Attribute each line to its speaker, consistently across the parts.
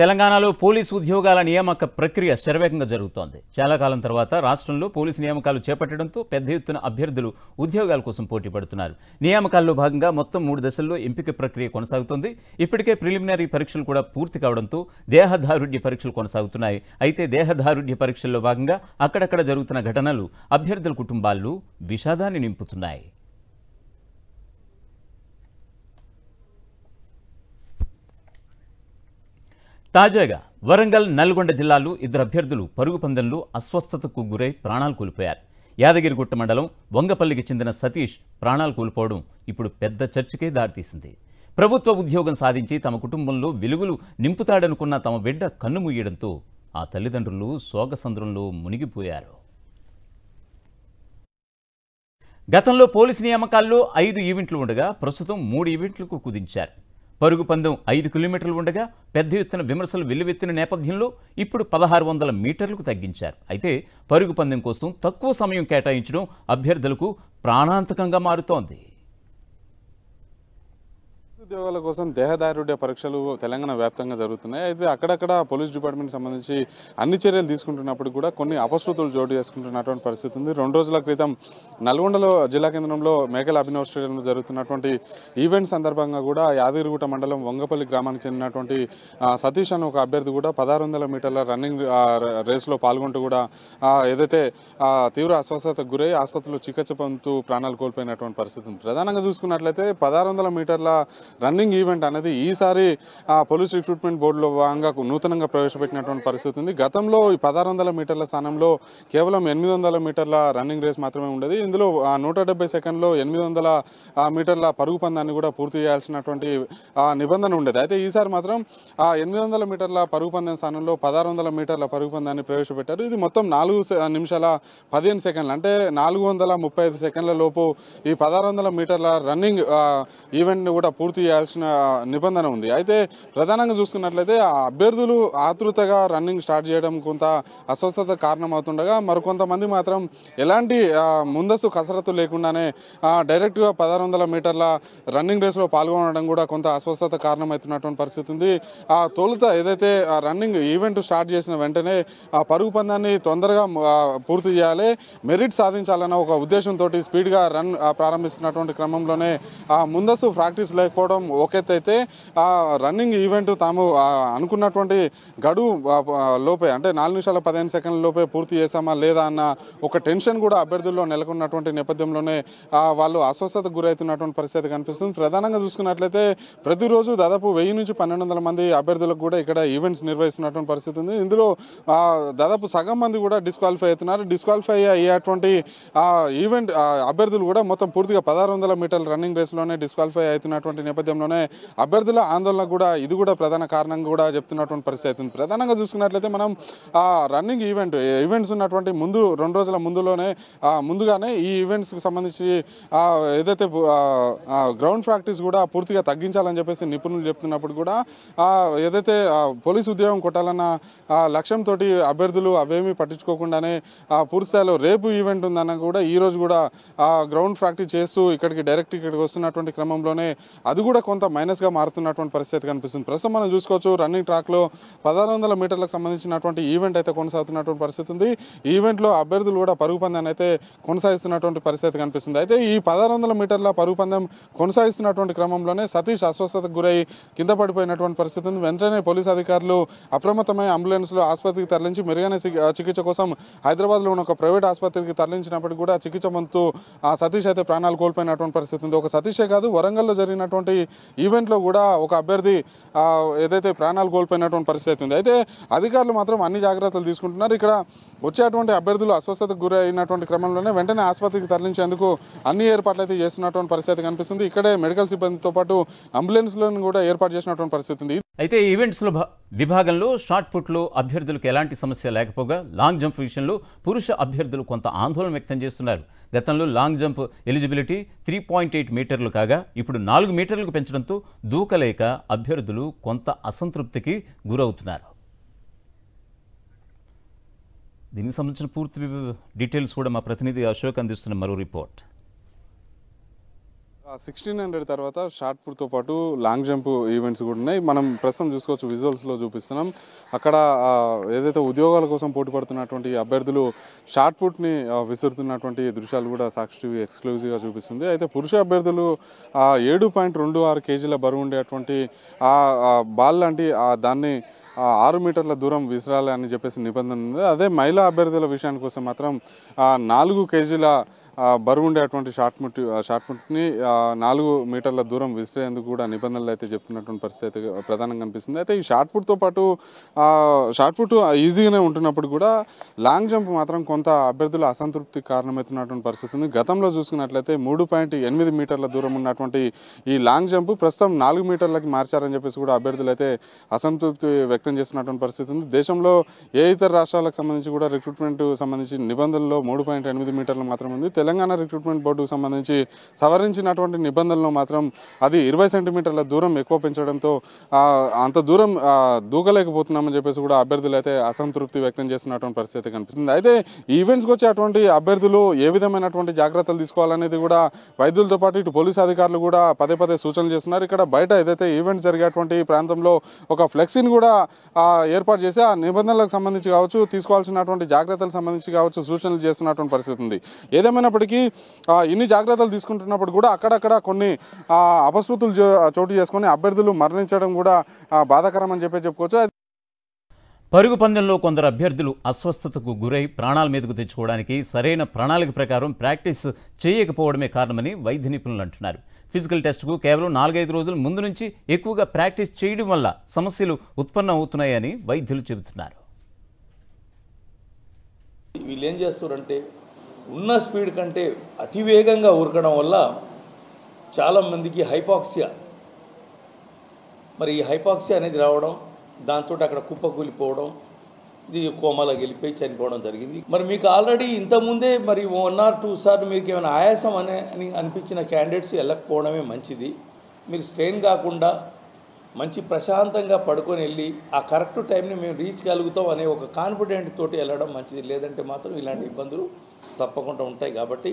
Speaker 1: తెలంగాణలో పోలీసు ఉద్యోగాల నియామక ప్రక్రియ శరవేగంగా జరుగుతోంది చాలా కాలం తర్వాత రాష్ట్రంలో పోలీసు నియామకాలు చేపట్టడంతో పెద్ద ఎత్తున అభ్యర్థులు ఉద్యోగాల కోసం పోటీ పడుతున్నారు నియామకాల్లో భాగంగా మొత్తం మూడు దశల్లో ఎంపిక ప్రక్రియ కొనసాగుతోంది ఇప్పటికే ప్రిలిమినరీ పరీక్షలు కూడా పూర్తి కావడంతో దేహదారుఢ్య పరీక్షలు కొనసాగుతున్నాయి అయితే దేహదారుఢ్య పరీక్షల్లో భాగంగా అక్కడక్కడ జరుగుతున్న ఘటనలు అభ్యర్థుల కుటుంబాల్లో విషాదాన్ని నింపుతున్నాయి తాజాగా వరంగల్ నల్గొండ జిల్లాలో ఇద్దరు అభ్యర్థులు పరుగు పందెంలో అస్వస్థతకు గురై ప్రాణాలు కోల్పోయారు యాదగిరిగుట్ట మండలం వంగపల్లికి చెందిన సతీష్ ప్రాణాలు కోల్పోవడం ఇప్పుడు పెద్ద చర్చకే దారితీసింది ప్రభుత్వ ఉద్యోగం సాధించి తమ కుటుంబంలో వెలుగులు నింపుతాడనుకున్న తమ బిడ్డ కన్నుమూయడంతో ఆ తల్లిదండ్రులు శోకసంద్రంలో మునిగిపోయారు గతంలో పోలీసు నియామకాల్లో ఐదు ఈవెంట్లు ఉండగా ప్రస్తుతం మూడు ఈవెంట్లకు కుదించారు పరుగు పందెం ఐదు కిలోమీటర్లు ఉండగా పెద్ద ఎత్తున విమర్శలు వెల్లువెత్తిన నేపథ్యంలో ఇప్పుడు పదహారు వందల మీటర్లకు తగ్గించారు అయితే పరుగు పందెం కోసం తక్కువ సమయం కేటాయించడం అభ్యర్థులకు ప్రాణాంతకంగా మారుతోంది
Speaker 2: నిరుద్యోగాల కోసం దేహదారుడ్య పరీక్షలు తెలంగాణ వ్యాప్తంగా జరుగుతున్నాయి అయితే అక్కడక్కడ పోలీస్ డిపార్ట్మెంట్ సంబంధించి అన్ని చర్యలు తీసుకుంటున్నప్పుడు కూడా కొన్ని అపశృతులు జోటు చేసుకుంటున్నటువంటి పరిస్థితి ఉంది రెండు రోజుల క్రితం నల్గొండలో జిల్లా కేంద్రంలో మేకల అభినవ స్టేడియంలో జరుగుతున్నటువంటి ఈవెంట్ సందర్భంగా కూడా యాదగిరిగుట్ట మండలం వంగపల్లి గ్రామానికి చెందినటువంటి సతీష్ అని ఒక అభ్యర్థి కూడా పదహారు వందల మీటర్ల రన్నింగ్ రేస్లో పాల్గొంటూ కూడా ఏదైతే తీవ్ర అస్వస్థతకు గురై ఆసుపత్రిలో చికిత్స పొందుతూ ప్రాణాలు కోల్పోయినటువంటి పరిస్థితి ఉంది ప్రధానంగా చూసుకున్నట్లయితే పదహారు వందల మీటర్ల రన్నింగ్ ఈవెంట్ అనేది ఈసారి పోలీస్ రిక్రూట్మెంట్ బోర్డులో భాగంగా నూతనంగా ప్రవేశపెట్టినటువంటి పరిస్థితి ఉంది గతంలో పదహారు వందల మీటర్ల స్థానంలో కేవలం ఎనిమిది వందల మీటర్ల రన్నింగ్ రేస్ మాత్రమే ఉండేది ఇందులో నూట డెబ్బై సెకండ్లో ఎనిమిది వందల మీటర్ల పరుగు పందాన్ని కూడా పూర్తి చేయాల్సినటువంటి నిబంధన ఉండేది అయితే ఈసారి మాత్రం ఆ ఎనిమిది వందల మీటర్ల పరుగు పందం స్థానంలో పదహారు వందల మీటర్ల పరుగు పందాన్ని ప్రవేశపెట్టారు ఇది మొత్తం నాలుగు నిమిషాల పదిహేను సెకండ్లు అంటే నాలుగు వందల ముప్పై ఐదు సెకండ్ల లోపు ఈ పదహారు వందల మీటర్ల రన్నింగ్ ఈవెంట్ని కూడా పూర్తి చేయాల్సిన నిబంధన ఉంది అయితే ప్రధానంగా చూసుకున్నట్లయితే అభ్యర్థులు ఆతృతగా రన్నింగ్ స్టార్ట్ చేయడం కొంత అస్వస్థత కారణమవుతుండగా మరికొంతమంది మాత్రం ఎలాంటి ముందస్తు కసరత్తు లేకుండానే డైరెక్ట్గా పదహారు వందల మీటర్ల రన్నింగ్ రేస్లో పాల్గొనడం కూడా కొంత అస్వస్థత కారణమవుతున్నటువంటి పరిస్థితి ఉంది ఆ తొలుత ఏదైతే రన్నింగ్ ఈవెంట్ స్టార్ట్ చేసిన వెంటనే ఆ పరుగు పందాన్ని తొందరగా పూర్తి చేయాలి మెరిట్ సాధించాలన్న ఒక ఉద్దేశంతో స్పీడ్గా రన్ ప్రారంభిస్తున్నటువంటి క్రమంలోనే ఆ ముందస్తు ప్రాక్టీస్ లేకపోవడం రావడం అయితే ఆ రన్నింగ్ ఈవెంట్ తాము అనుకున్నటువంటి గడువు లోపే అంటే నాలుగు నిమిషాల పదిహేను సెకండ్ల లోపే పూర్తి చేశామా లేదా అన్న ఒక టెన్షన్ కూడా అభ్యర్థుల్లో నెలకొన్నటువంటి నేపథ్యంలోనే వాళ్ళు అస్వస్థతకు గురవుతున్నటువంటి పరిస్థితి కనిపిస్తుంది ప్రధానంగా చూసుకున్నట్లయితే ప్రతిరోజు దాదాపు వెయ్యి నుంచి పన్నెండు వందల మంది అభ్యర్థులకు కూడా ఇక్కడ ఈవెంట్స్ నిర్వహిస్తున్నటువంటి పరిస్థితి ఉంది ఇందులో దాదాపు సగం మంది కూడా డిస్క్వాలిఫై అవుతున్నారు డిస్క్వాలిఫై అయ్యేటువంటి ఈవెంట్ అభ్యర్థులు కూడా మొత్తం పూర్తిగా పదహారు వందల మీటర్ల రన్నింగ్ రేస్లోనే డిస్క్వాలిఫై అవుతున్నటువంటి నేపథ్యం నేపథ్యంలోనే అభ్యర్థుల ఆందోళన కూడా ఇది కూడా ప్రధాన కారణం కూడా చెప్తున్నటువంటి పరిస్థితి ఉంది ప్రధానంగా చూసుకున్నట్లయితే మనం ఆ రన్నింగ్ ఈవెంట్ ఈవెంట్స్ ఉన్నటువంటి ముందు రెండు రోజుల ముందులోనే ముందుగానే ఈ ఈవెంట్స్కి సంబంధించి ఏదైతే గ్రౌండ్ ప్రాక్టీస్ కూడా పూర్తిగా తగ్గించాలని చెప్పేసి నిపుణులు చెప్తున్నప్పుడు కూడా ఏదైతే పోలీసు ఉద్యోగం కొట్టాలన్న లక్ష్యంతో అభ్యర్థులు అవేమీ పట్టించుకోకుండానే పూర్తిస్థాయిలో రేపు ఈవెంట్ ఉందన్న కూడా ఈరోజు కూడా గ్రౌండ్ ప్రాక్టీస్ చేస్తూ ఇక్కడికి డైరెక్ట్ ఇక్కడికి వస్తున్నటువంటి క్రమంలోనే అది కూడా కూడా కొంత మైనస్గా మారుతున్నటువంటి పరిస్థితి కనిపిస్తుంది ప్రస్తుతం మనం చూసుకోవచ్చు రన్నింగ్ ట్రాక్లో పదహారు వందల మీటర్లకు సంబంధించినటువంటి ఈవెంట్ అయితే కొనసాగుతున్నటువంటి పరిస్థితి ఉంది ఈవెంట్లో అభ్యర్థులు కూడా పరుగు పందాన్ని అయితే కొనసాగిస్తున్నటువంటి పరిస్థితి కనిపిస్తుంది అయితే ఈ పదహారు వందల మీటర్ల పరుగు పందెం కొనసాగిస్తున్నటువంటి క్రమంలోనే సతీష్ అస్వస్థతకు గురై కింద పడిపోయినటువంటి పరిస్థితి ఉంది వెంటనే పోలీసు అధికారులు అప్రమత్తమై అంబులెన్స్లో ఆసుపత్రికి తరలించి మెరుగైన చికిత్స కోసం హైదరాబాద్లో ఉన్న ఒక ప్రైవేట్ ఆసుపత్రికి తరలించినప్పటికీ కూడా చికిత్స పొందుతూ ఆ సతీష్ అయితే ప్రాణాలు కోల్పోయినటువంటి పరిస్థితి ఉంది ఒక సతీషే కాదు వరంగల్లో జరిగినటువంటి ఈవెంట్లో కూడా ఒక అభ్యర్థి ఏదైతే ప్రాణాలు కోల్పోయినటువంటి పరిస్థితి ఉంది అయితే అధికారులు మాత్రం అన్ని జాగ్రత్తలు తీసుకుంటున్నారు ఇక్కడ వచ్చేటువంటి అభ్యర్థులు అస్వస్థతకు గురైనటువంటి క్రమంలోనే వెంటనే ఆసుపత్రికి తరలించేందుకు అన్ని ఏర్పాట్లు అయితే చేస్తున్నటువంటి పరిస్థితి కనిపిస్తుంది ఇక్కడే మెడికల్ సిబ్బందితో పాటు అంబులెన్స్లను కూడా ఏర్పాటు చేసినటువంటి పరిస్థితి ఉంది
Speaker 1: అయితే ఈవెంట్స్లో విభాగంలో షార్ట్ పుట్లో అభ్యర్థులకు ఎలాంటి సమస్య లేకపోగా లాంగ్ జంప్ విషయంలో పురుష అభ్యర్థులు కొంత ఆందోళన వ్యక్తం చేస్తున్నారు గతంలో long jump eligibility three point eight మీటర్లు కాగా ఇప్పుడు నాలుగు మీటర్లకు పెంచడంతో దూకలేక అభ్యర్థులు కొంత అసంతృప్తికి గురవుతున్నారు దీనికి సంబంధించిన పూర్తి డీటెయిల్స్ కూడా మా ప్రతినిధి అశోక్ అందిస్తున్న మరో రిపోర్ట్
Speaker 2: సిక్స్టీన్ హండ్రెడ్ తర్వాత షార్ట్ పుట్తో పాటు లాంగ్ జంప్ ఈవెంట్స్ కూడా ఉన్నాయి మనం ప్రస్తుతం చూసుకోవచ్చు విజువల్స్లో చూపిస్తున్నాం అక్కడ ఏదైతే ఉద్యోగాల కోసం పోటీ పడుతున్నటువంటి అభ్యర్థులు షార్ట్ పుట్ని విసురుతున్నటువంటి దృశ్యాలు కూడా సాక్షి టీవీ ఎక్స్క్లూజివ్గా చూపిస్తుంది అయితే పురుష అభ్యర్థులు ఏడు పాయింట్ రెండు ఆరు కేజీల బరువు ఉండేటువంటి ఆ బాల్ లాంటి దాన్ని ఆరు మీటర్ల దూరం విసిరాలి అని చెప్పేసి నిబంధన ఉంది అదే మహిళా అభ్యర్థుల విషయానికి వస్తే మాత్రం నాలుగు కేజీల బరువు ఉండేటువంటి షార్ట్ పుట్ షార్ట్ పుట్ని నాలుగు మీటర్ల దూరం విసిరేందుకు కూడా నిబంధనలు అయితే చెప్తున్నటువంటి పరిస్థితి అయితే ప్రధానంగా కనిపిస్తుంది అయితే ఈ షార్ట్ పుట్తో పాటు షార్ట్ పుట్ ఈజీగానే ఉంటున్నప్పుడు కూడా లాంగ్ జంప్ మాత్రం కొంత అభ్యర్థుల అసంతృప్తి కారణమవుతున్నటువంటి పరిస్థితి ఉంది గతంలో చూసుకున్నట్లయితే మూడు పాయింట్ ఎనిమిది మీటర్ల దూరం ఉన్నటువంటి ఈ లాంగ్ జంప్ ప్రస్తుతం నాలుగు మీటర్లకి మార్చారని చెప్పేసి కూడా అభ్యర్థులు అయితే అసంతృప్తి వ్యక్తం చేస్తున్నటువంటి పరిస్థితి ఉంది దేశంలో ఏ ఇతర రాష్ట్రాలకు సంబంధించి కూడా రిక్రూట్మెంట్ సంబంధించి నిబంధనల్లో మూడు పాయింట్ ఎనిమిది మీటర్లు మాత్రం ఉంది తెలంగాణ రిక్రూట్మెంట్ బోర్డుకు సంబంధించి సవరించినటువంటి నిబంధనలు మాత్రం అది ఇరవై సెంటీమీటర్ల దూరం ఎక్కువ పెంచడంతో అంత దూరం దూకలేకపోతున్నామని చెప్పేసి కూడా అభ్యర్థులు అయితే అసంతృప్తి వ్యక్తం చేస్తున్నటువంటి పరిస్థితి కనిపిస్తుంది అయితే ఈవెంట్స్కి వచ్చే అటువంటి అభ్యర్థులు ఏ విధమైనటువంటి జాగ్రత్తలు తీసుకోవాలనేది కూడా వైద్యులతో పాటు ఇటు పోలీసు అధికారులు కూడా పదే పదే సూచనలు చేస్తున్నారు ఇక్కడ బయట ఏదైతే ఈవెంట్స్ జరిగేటువంటి ప్రాంతంలో ఒక ఫ్లెక్సీని కూడా ఏర్పాటు చేసి ఆ నిబంధనలకు సంబంధించి కావచ్చు తీసుకోవాల్సినటువంటి జాగ్రత్తలకు సంబంధించి కావచ్చు సూచనలు చేస్తున్నటువంటి పరిస్థితి ఉంది ఏదేమైనప్పటికీ ఇన్ని జాగ్రత్తలు తీసుకుంటున్నప్పుడు కూడా అక్కడక్కడ కొన్ని అపశృతులు చోటు చేసుకొని అభ్యర్థులు మరణించడం కూడా బాధాకరం అని చెప్పి చెప్పుకోవచ్చు
Speaker 1: పరుగు పందెంలో కొందరు అభ్యర్థులు అస్వస్థతకు గురై ప్రాణాల మీదకు తెచ్చుకోవడానికి సరైన ప్రణాళిక ప్రకారం ప్రాక్టీస్ చేయకపోవడమే కారణమని వైద్య నిపుణులు అంటున్నారు ఫిజికల్ టెస్ట్కు కేవలం నాలుగైదు రోజుల ముందు నుంచి ఎక్కువగా ప్రాక్టీస్ చేయడం వల్ల సమస్యలు అవుతున్నాయని వైద్యులు చెబుతున్నారు వీళ్ళు ఏం చేస్తారంటే ఉన్న స్పీడ్ కంటే అతివేగంగా ఉరకడం వల్ల చాలామందికి హైపాక్సియా మరి ఈ హైపాక్సియా అనేది రావడం దాంతో అక్కడ కుప్పకూలిపోవడం ఇది కోమాలో గెలిపోయి చనిపోవడం జరిగింది మరి మీకు ఆల్రెడీ ఇంతకుముందే మరి వన్ ఆర్ టూ సార్లు మీకు ఏమైనా ఆయాసం అనే అని అనిపించిన క్యాండిడేట్స్ వెళ్ళకపోవడమే మంచిది మీరు స్ట్రెయిన్ కాకుండా మంచి ప్రశాంతంగా పడుకొని వెళ్ళి ఆ కరెక్ట్ టైంని మేము రీచ్ కలుగుతాం అనే ఒక కాన్ఫిడెంట్ తోటి వెళ్ళడం మంచిది లేదంటే మాత్రం ఇలాంటి ఇబ్బందులు తప్పకుండా ఉంటాయి కాబట్టి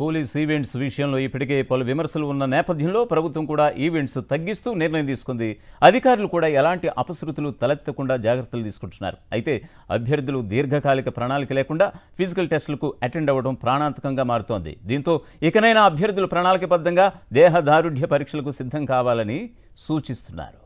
Speaker 1: పోలీస్ ఈవెంట్స్ విషయంలో ఇప్పటికే పలు విమర్శలు ఉన్న నేపథ్యంలో ప్రభుత్వం కూడా ఈవెంట్స్ తగ్గిస్తూ నిర్ణయం తీసుకుంది అధికారులు కూడా ఎలాంటి అపశృతులు తలెత్తకుండా జాగ్రత్తలు తీసుకుంటున్నారు అయితే అభ్యర్థులు దీర్ఘకాలిక ప్రణాళిక లేకుండా ఫిజికల్ టెస్టులకు అటెండ్ అవ్వడం ప్రాణాంతకంగా మారుతోంది దీంతో ఇకనైనా అభ్యర్థులు ప్రణాళికబద్ధంగా దేహదారుఢ్య పరీక్షలకు సిద్ధం కావాలని సూచిస్తున్నారు